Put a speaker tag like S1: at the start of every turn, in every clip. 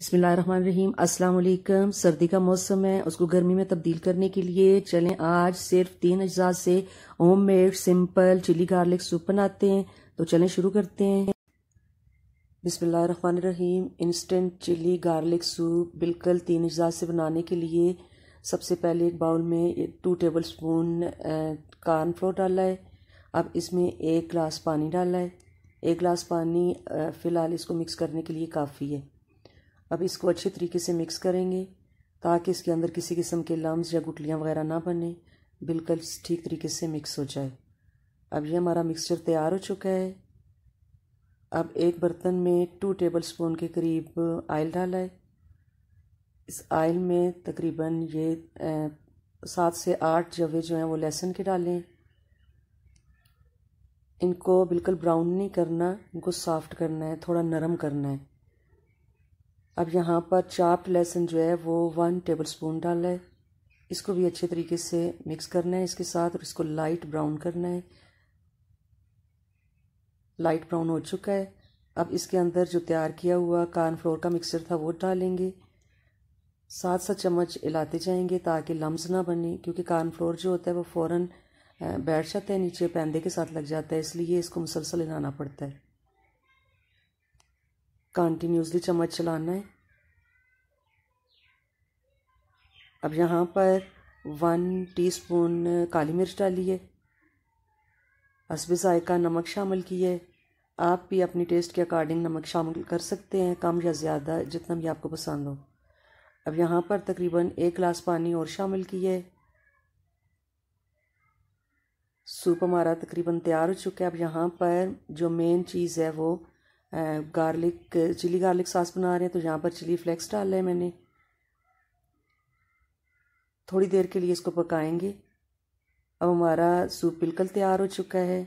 S1: बिस्मिल्लाहिर्रहमानिर्रहीम अस्सलाम वालेकुम सर्दी का मौसम है उसको गर्मी में तब्दील करने के लिए चलें आज सिर्फ तीन अज्जा से home made simple chilli garlic soup बनाते हैं तो चलें शुरू करते हैं बिस्मिल्लाहिर्रहमानिर्रहीम इंस्टेंट चिली गार्लिक सूप बिल्कुल तीन अज्जा से बनाने के लिए सबसे पहले एक बाउल में टू टेबल स्पून फ्लोर डाला है अब इसमें एक गिलास पानी डाला है एक गिलास पानी फ़िलहाल इसको मिक्स करने के लिए काफ़ी है अब इसको अच्छे तरीके से मिक्स करेंगे ताकि इसके अंदर किसी किस्म के लम्स या गुटलियाँ वगैरह ना बने बिल्कुल ठीक तरीके से मिक्स हो जाए अब ये हमारा मिक्सचर तैयार हो चुका है अब एक बर्तन में टू टेबल स्पून के करीब आयल डाला है इस आयल में तकरीबन ये सात से आठ जवे जो हैं वो लहसुन के डालें इनको बिल्कुल ब्राउन नहीं करना इनको सॉफ्ट करना है थोड़ा नरम करना है अब यहाँ पर चाप्ड लहसुन जो है वो वन टेबल स्पून डाला है इसको भी अच्छे तरीके से मिक्स करना है इसके साथ और इसको लाइट ब्राउन करना है लाइट ब्राउन हो चुका है अब इसके अंदर जो तैयार किया हुआ फ्लोर का मिक्सचर था वो डालेंगे साथ साथ चम्मच हिलाते जाएंगे ताकि लम्स ना बने क्योंकि फ्लोर जो होता है वो फ़ौर बैठ जाता है नीचे पैंदे के साथ लग जाता है इसलिए इसको मुसलसल हिलाना पड़ता है कंटिन्यूसली चम्मच चलाना है अब यहाँ पर वन टीस्पून काली मिर्च डाली है हसब जायका नमक शामिल किए है आप भी अपने टेस्ट के अकॉर्डिंग नमक शामिल कर सकते हैं कम या ज़्यादा जितना भी आपको पसंद हो अब यहाँ पर तकरीबन एक गिलास पानी और शामिल किए है सूप हमारा तकरीबन तैयार हो चुका है अब यहाँ पर जो मेन चीज़ है वो गार्लिक चिली गार्लिक सास बना रहे हैं तो यहाँ पर चिली फ्लेक्स डाल रहे हैं मैंने थोड़ी देर के लिए इसको पकाएंगे अब हमारा सूप बिल्कुल तैयार हो चुका है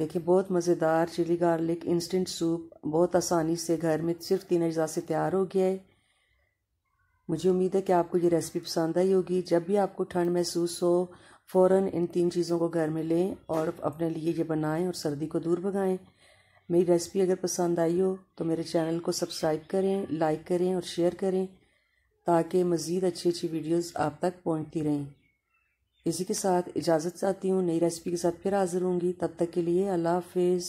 S1: देखिए बहुत मज़ेदार चिली गार्लिक इंस्टेंट सूप बहुत आसानी से घर में सिर्फ तीन अज्जा से तैयार हो गया है मुझे उम्मीद है कि आपको ये रेसिपी पसंद आई होगी जब भी आपको ठंड महसूस हो फ़ौर इन तीन चीज़ों को घर में लें और अपने लिए ये बनाएं और सर्दी को दूर भगाएं मेरी रेसिपी अगर पसंद आई हो तो मेरे चैनल को सब्सक्राइब करें लाइक करें और शेयर करें ताकि मज़ीद अच्छी अच्छी वीडियोस आप तक पहुंचती रहें इसी के साथ इजाज़त चाहती हूँ नई रेसिपी के साथ फिर हाज़िर होंगी तब तक के लिए अल्लाह हाफिज़